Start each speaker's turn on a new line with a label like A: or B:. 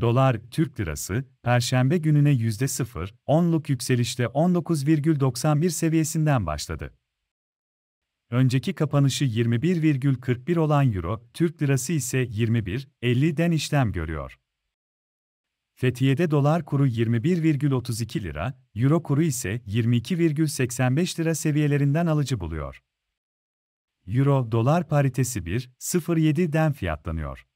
A: Dolar Türk Lirası perşembe gününe %0.10'luk yükselişte 19,91 seviyesinden başladı. Önceki kapanışı 21,41 olan Euro, Türk Lirası ise 21,50'den işlem görüyor. Fethiye'de dolar kuru 21,32 lira, euro kuru ise 22,85 lira seviyelerinden alıcı buluyor. Euro dolar paritesi 1.07'den fiyatlanıyor.